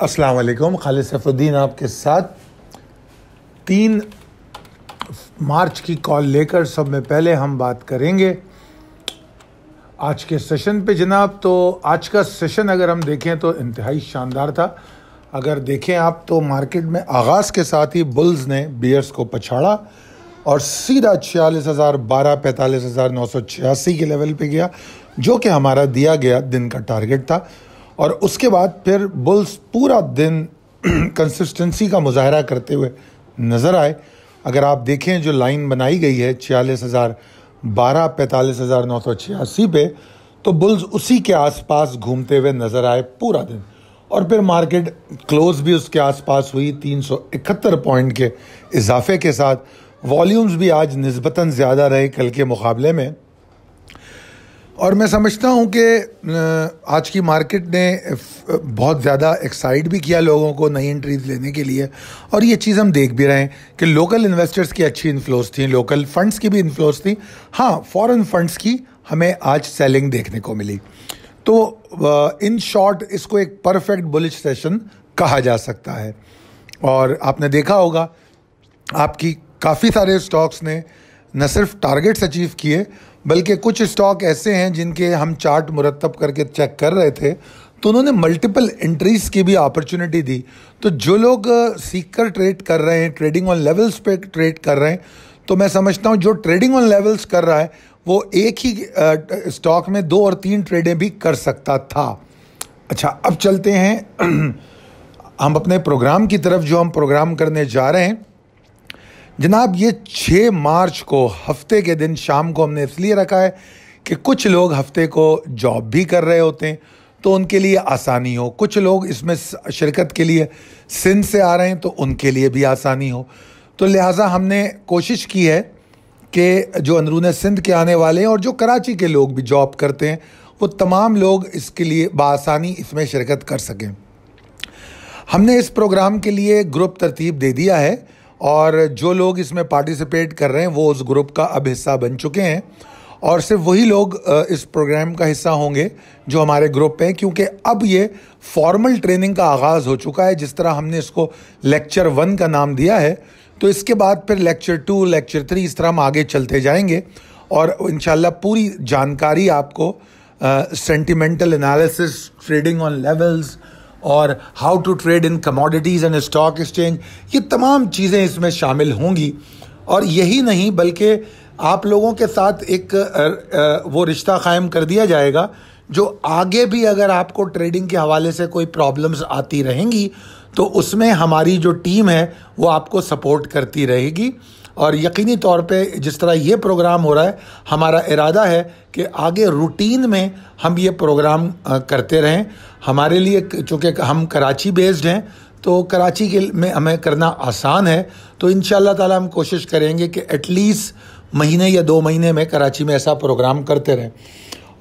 अस्सलाम वालेकुम खालिद सैफुद्दीन आपके साथ तीन मार्च की कॉल लेकर सब में पहले हम बात करेंगे आज के सेशन पे जनाब तो आज का सेशन अगर हम देखें तो इंतहाई शानदार था अगर देखें आप तो मार्केट में आगाज़ के साथ ही बुल्स ने बियर्स को पछाड़ा और सीधा छियालीस हज़ार बारह पैंतालीस हज़ार नौ सौ छियासी के लेवल पे गया जो कि हमारा दिया गया दिन का टारगेट था और उसके बाद फिर बुल्स पूरा दिन कंसिस्टेंसी का मुजाहरा करते हुए नज़र आए अगर आप देखें जो लाइन बनाई गई है छियालीस हज़ार बारह पैंतालीस हज़ार नौ सौ छियासी पे तो बुल्स उसी के आसपास घूमते हुए नज़र आए पूरा दिन और फिर मार्केट क्लोज भी उसके आसपास हुई तीन सौ इकहत्तर पॉइंट के इजाफे के साथ वॉल्यूम्स भी आज नस्बता ज़्यादा रहे कल के मुकाबले में और मैं समझता हूँ कि आज की मार्केट ने बहुत ज़्यादा एक्साइट भी किया लोगों को नई एंट्रीज लेने के लिए और ये चीज़ हम देख भी रहे हैं कि लोकल इन्वेस्टर्स की अच्छी इन्फ्लोस थी लोकल फंड्स की भी इन्फ्लोस थी हाँ फॉरेन फंड्स की हमें आज सेलिंग देखने को मिली तो इन शॉर्ट इसको एक परफेक्ट बुलिश सेशन कहा जा सकता है और आपने देखा होगा आपकी काफ़ी सारे स्टॉक्स ने न सिर्फ टारगेट्स अचीव किए बल्कि कुछ स्टॉक ऐसे हैं जिनके हम चार्ट मुरतब करके चेक कर रहे थे तो उन्होंने मल्टीपल एंट्रीज की भी अपॉर्चुनिटी दी तो जो लोग सीख कर ट्रेड कर रहे हैं ट्रेडिंग ऑन लेवल्स पे ट्रेड कर रहे हैं तो मैं समझता हूँ जो ट्रेडिंग ऑन लेवल्स कर रहा है वो एक ही स्टॉक में दो और तीन ट्रेडें भी कर सकता था अच्छा अब चलते हैं हम अपने प्रोग्राम की तरफ जो हम प्रोग्राम करने जा रहे हैं जनाब ये 6 मार्च को हफ्ते के दिन शाम को हमने इसलिए रखा है कि कुछ लोग हफ्ते को जॉब भी कर रहे होते हैं तो उनके लिए आसानी हो कुछ लोग इसमें शिरकत के लिए सिंध से आ रहे हैं तो उनके लिए भी आसानी हो तो लिहाजा हमने कोशिश की है कि जो अंदरून सिंध के आने वाले हैं और जो कराची के लोग भी जॉब करते हैं वो तमाम लोग इसके लिए बासानी इसमें शिरकत कर सकें हमने इस प्रोग्राम के लिए ग्रुप तरतीब दे दिया है और जो लोग इसमें पार्टिसिपेट कर रहे हैं वो उस ग्रुप का अब हिस्सा बन चुके हैं और सिर्फ वही लोग इस प्रोग्राम का हिस्सा होंगे जो हमारे ग्रुप पे हैं क्योंकि अब ये फॉर्मल ट्रेनिंग का आगाज़ हो चुका है जिस तरह हमने इसको लेक्चर वन का नाम दिया है तो इसके बाद फिर लेक्चर टू लेक्चर थ्री इस तरह हम आगे चलते जाएंगे और इन पूरी जानकारी आपको sentimental analysis trading on levels और how to trade in commodities and stock exchange ये तमाम चीज़ें इसमें शामिल होंगी और यही नहीं बल्कि आप लोगों के साथ एक वो रिश्ता कायम कर दिया जाएगा जो आगे भी अगर आपको ट्रेडिंग के हवाले से कोई प्रॉब्लम्स आती रहेंगी तो उसमें हमारी जो टीम है वो आपको सपोर्ट करती रहेगी और यकीनी तौर पे जिस तरह ये प्रोग्राम हो रहा है हमारा इरादा है कि आगे रूटीन में हम ये प्रोग्राम करते रहें हमारे लिए चूँकि हम कराची बेस्ड हैं तो कराची के में हमें करना आसान है तो इन ताला हम कोशिश करेंगे कि एटलीस्ट महीने या दो महीने में कराची में ऐसा प्रोग्राम करते रहें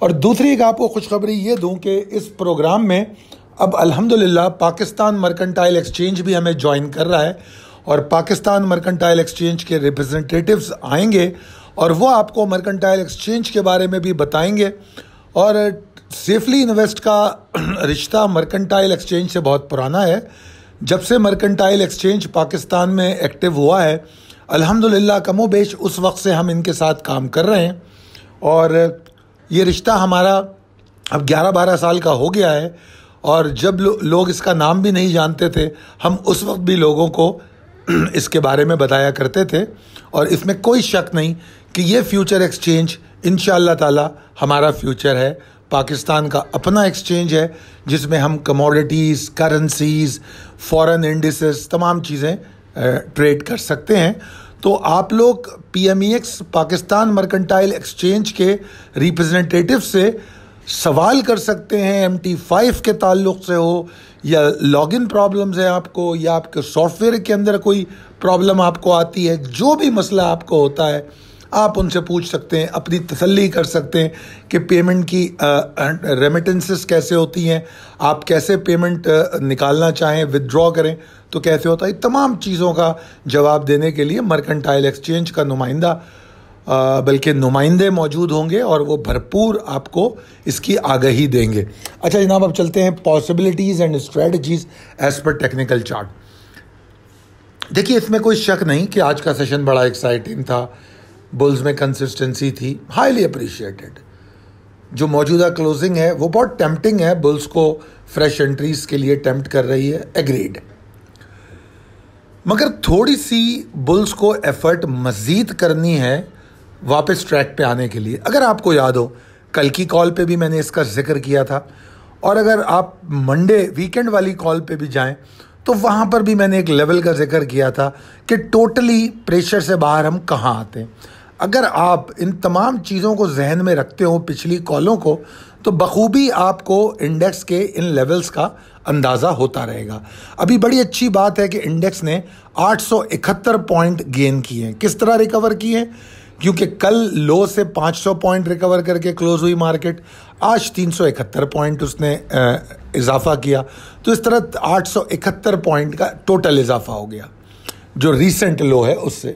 और दूसरी एक आपको खुशखबरी ये दूं कि इस प्रोग्राम में अब अल्हम्दुलिल्लाह पाकिस्तान मर्केंटाइल एक्सचेंज भी हमें ज्वाइन कर रहा है और पाकिस्तान मर्कनटाइल एक्सचेंज के रिप्रेजेंटेटिव्स आएंगे और वो आपको मर्केंटाइल एक्सचेंज के बारे में भी बताएंगे और सेफली इन्वेस्ट का रिश्ता मर्कनटाइल एक्सचेंज से बहुत पुराना है जब से मर्कनटाइल एक्सचेंज पाकिस्तान में एक्टिव हुआ है अल्हम्दुलिल्लाह कमो बेश उस वक्त से हम इनके साथ काम कर रहे हैं और ये रिश्ता हमारा अब 11-12 साल का हो गया है और जब लो, लोग इसका नाम भी नहीं जानते थे हम उस वक्त भी लोगों को इसके बारे में बताया करते थे और इसमें कोई शक नहीं कि ये फ्यूचर एक्सचेंज इन ताला हमारा फ्यूचर है पाकिस्तान का अपना एक्सचेंज है जिसमें हम कमोडिटीज़ करेंसीज़ फॉरेन इंडिसेस तमाम चीज़ें ट्रेड कर सकते हैं तो आप लोग P e Pakistan mercantile exchange के रिप्रेजेंटेटिव से सवाल कर सकते हैं एम टी फाइव के ताल्लुक से हो या लॉगिन प्रॉब्लम्स हैं आपको या आपके सॉफ्टवेयर के अंदर कोई प्रॉब्लम आपको आती है जो भी मसला आपको होता है आप उनसे पूछ सकते हैं अपनी तसल्ली कर सकते हैं कि पेमेंट की रेमिटेंसेस कैसे होती हैं आप कैसे पेमेंट निकालना चाहें विदड्रॉ करें तो कैसे होता है तमाम चीज़ों का जवाब देने के लिए मर्केंटाइल एक्सचेंज का नुमाइंदा बल्कि नुमाइंदे मौजूद होंगे और वो भरपूर आपको इसकी आगही देंगे अच्छा जनाब अब चलते हैं possibilities and strategies as per technical chart देखिए इसमें कोई शक नहीं कि आज का सेशन बड़ा एक्साइटिंग था बुल्स में कंसिस्टेंसी थी हाईली अप्रिशिएटेड जो मौजूदा क्लोजिंग है वो बहुत टेम्पटिंग है बुल्स को फ्रेश एंट्रीज के लिए टेम्प्ट कर रही है एग्रीड मगर थोड़ी सी बुल्स को एफर्ट मज़ीद करनी है वापस ट्रैक पे आने के लिए अगर आपको याद हो कल की कॉल पे भी मैंने इसका जिक्र किया था और अगर आप मंडे वीकेंड वाली कॉल पे भी जाएं तो वहाँ पर भी मैंने एक लेवल का जिक्र किया था कि टोटली प्रेशर से बाहर हम कहाँ आते हैं अगर आप इन तमाम चीज़ों को जहन में रखते हो पिछली कॉलों को तो बखूबी आपको इंडेक्स के इन लेवल्स का अंदाज़ा होता रहेगा अभी बड़ी अच्छी बात है कि इंडेक्स ने 871 पॉइंट गेन किए हैं किस तरह रिकवर किए हैं क्योंकि कल लो से 500 पॉइंट रिकवर करके क्लोज हुई मार्केट आज 371 पॉइंट उसने इजाफा किया तो इस तरह 871 पॉइंट का टोटल इजाफा हो गया जो रीसेंट लो है उससे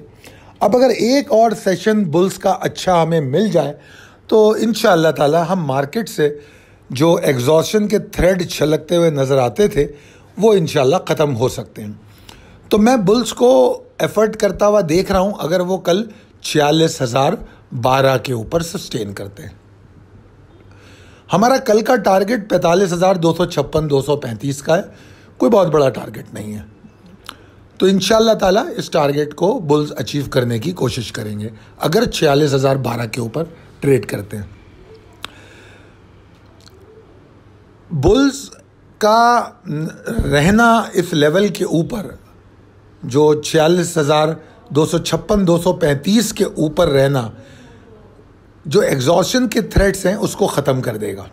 अब अगर एक और सेशन बुल्स का अच्छा हमें मिल जाए तो इन ताला हम मार्केट से जो एग्जॉशन के थ्रेड छलकते हुए नज़र आते थे वो इन ख़त्म हो सकते हैं तो मैं बुल्स को एफर्ट करता हुआ देख रहा हूँ अगर वो कल छियालीस हज़ार बारह के ऊपर सस्टेन करते हैं हमारा कल का टारगेट पैंतालीस हज़ार दो सौ छप्पन दो सौ पैंतीस का है कोई बहुत बड़ा टारगेट नहीं है तो इन ताला इस टारगेट को बुल्स अचीव करने की कोशिश करेंगे अगर छियालीस हज़ार बारह के ऊपर ट्रेड करते हैं बुल्स का रहना इस लेवल के ऊपर जो छियालीस हज़ार 256 235 के ऊपर रहना जो एग्जॉशन के थ्रेट्स हैं उसको ख़त्म कर देगा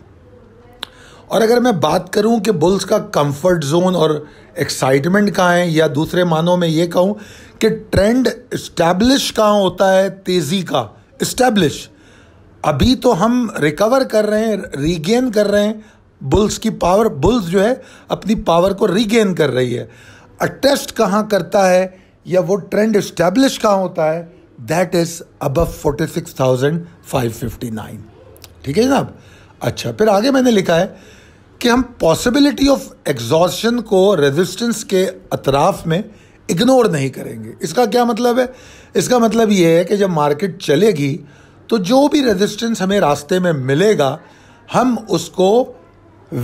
और अगर मैं बात करूं कि बुल्स का कंफर्ट जोन और एक्साइटमेंट कहाँ है या दूसरे मानों में ये कहूं कि ट्रेंड इस्टेब्लिश कहाँ होता है तेज़ी का इस्टेब्लिश अभी तो हम रिकवर कर रहे हैं रीगेन कर रहे हैं बुल्स की पावर बुल्स जो है अपनी पावर को रीगेन कर रही है अटेस्ट कहाँ करता है या वो ट्रेंड इस्टेब्लिश कहाँ होता है दैट इज़ अब forty six thousand five fifty nine ठीक है जनाब अच्छा फिर आगे मैंने लिखा है कि हम पॉसिबिलिटी ऑफ एग्जॉशन को रेजिस्टेंस के अतराफ में इग्नोर नहीं करेंगे इसका क्या मतलब है इसका मतलब ये है कि जब मार्केट चलेगी तो जो भी रेजिस्टेंस हमें रास्ते में मिलेगा हम उसको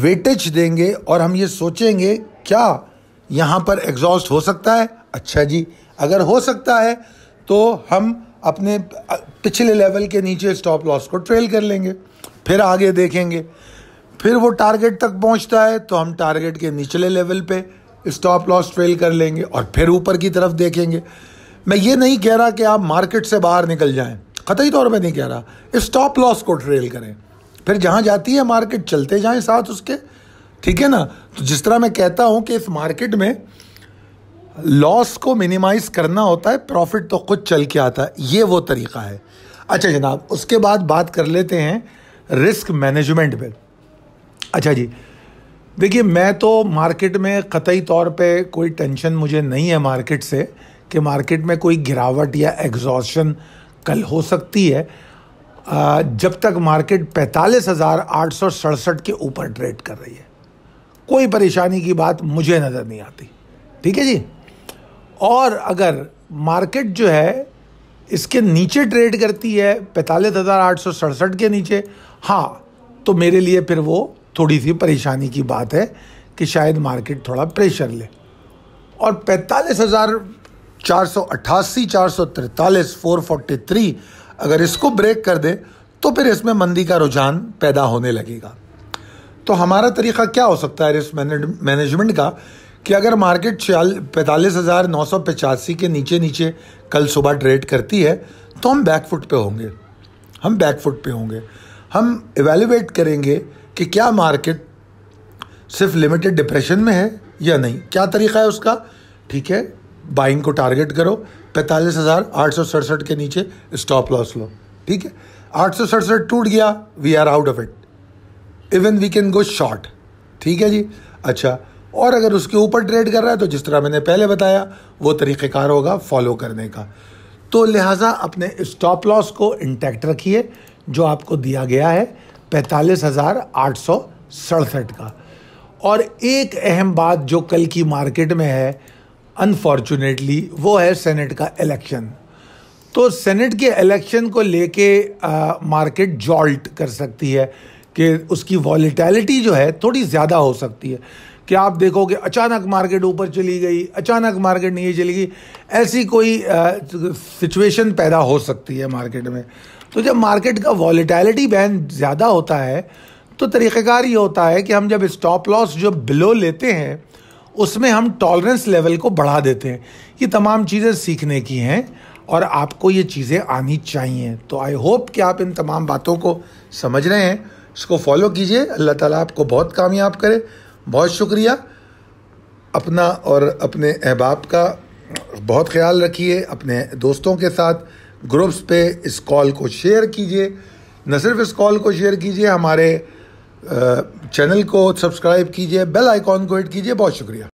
वेटेज देंगे और हम ये सोचेंगे क्या यहाँ पर एग्जॉस्ट हो सकता है अच्छा जी अगर हो सकता है तो हम अपने पिछले लेवल के नीचे स्टॉप लॉस को ट्रेल कर लेंगे फिर आगे देखेंगे फिर वो टारगेट तक पहुंचता है तो हम टारगेट के निचले लेवल पे स्टॉप लॉस ट्रेल कर लेंगे और फिर ऊपर की तरफ देखेंगे मैं ये नहीं कह रहा कि आप मार्केट से बाहर निकल जाएं कतई तौर पर नहीं कह रहा स्टॉप लॉस को ट्रेल करें फिर जहाँ जाती है मार्केट चलते जाएँ साथ उसके ठीक है ना तो जिस तरह मैं कहता हूँ कि इस मार्केट में लॉस को मिनिमाइज करना होता है प्रॉफिट तो खुद चल के आता है ये वो तरीका है अच्छा जनाब उसके बाद बात कर लेते हैं रिस्क मैनेजमेंट पर अच्छा जी देखिए मैं तो मार्केट में कतई तौर पे कोई टेंशन मुझे नहीं है मार्केट से कि मार्केट में कोई गिरावट या एग्जॉशन कल हो सकती है जब तक मार्केट पैंतालीस हज़ार आठ सौ सड़सठ के ऊपर ट्रेड कर रही है कोई परेशानी की बात मुझे नज़र नहीं आती ठीक है जी और अगर मार्केट जो है इसके नीचे ट्रेड करती है पैंतालीस हज़ार आठ सौ सड़सठ के नीचे हाँ तो मेरे लिए फिर वो थोड़ी सी परेशानी की बात है कि शायद मार्केट थोड़ा प्रेशर ले और पैंतालीस हज़ार चार सौ अट्ठासी चार सौ तिरतालीस फोर फोर्टी थ्री अगर इसको ब्रेक कर दे तो फिर इसमें मंदी का रुझान पैदा होने लगेगा तो हमारा तरीका क्या हो सकता है रिस्क मैनेजमेंट का कि अगर मार्केट छियाल पैंतालीस हज़ार नौ सौ पचासी के नीचे नीचे कल सुबह ट्रेड करती है तो हम बैकफुट पे होंगे हम बैकफुट पे होंगे हम इवेल्यूएट करेंगे कि क्या मार्केट सिर्फ लिमिटेड डिप्रेशन में है या नहीं क्या तरीका है उसका ठीक है बाइंग को टारगेट करो पैंतालीस हज़ार आठ सौ सड़सठ के नीचे स्टॉप लॉस लो ठीक है आठ सौ सड़सठ टूट गया we are out of it even we can go short ठीक है जी अच्छा और अगर उसके ऊपर ट्रेड कर रहा है तो जिस तरह मैंने पहले बताया वो तरीक़ेकार होगा फॉलो करने का तो लिहाजा अपने स्टॉप लॉस को इंटैक्ट रखिए जो आपको दिया गया है पैंतालीस हज़ार आठ सौ सड़सठ का और एक अहम बात जो कल की मार्केट में है अनफॉर्चुनेटली वो है सेनेट का इलेक्शन तो सेनेट के इलेक्शन को लेके मार्केट जॉल्ट कर सकती है कि उसकी वॉलीटैलिटी जो है थोड़ी ज़्यादा हो सकती है कि आप देखोगे अचानक मार्केट ऊपर चली गई अचानक मार्केट नीचे चली गई ऐसी कोई सिचुएशन पैदा हो सकती है मार्केट में तो जब मार्केट का वॉलीटैलिटी बैन ज़्यादा होता है तो तरीक़ेकार ये होता है कि हम जब स्टॉप लॉस जो बिलो लेते हैं उसमें हम टॉलरेंस लेवल को बढ़ा देते हैं ये तमाम चीज़ें सीखने की हैं और आपको ये चीज़ें आनी चाहिए तो आई होप कि आप इन तमाम बातों को समझ रहे हैं इसको फॉलो कीजिए अल्लाह ताला आपको बहुत कामयाब करे बहुत शुक्रिया अपना और अपने अहबाब का बहुत ख्याल रखिए अपने दोस्तों के साथ ग्रुप्स पे इस कॉल को शेयर कीजिए न सिर्फ इस कॉल को शेयर कीजिए हमारे चैनल को सब्सक्राइब कीजिए बेल आइकॉन को हिट कीजिए बहुत शुक्रिया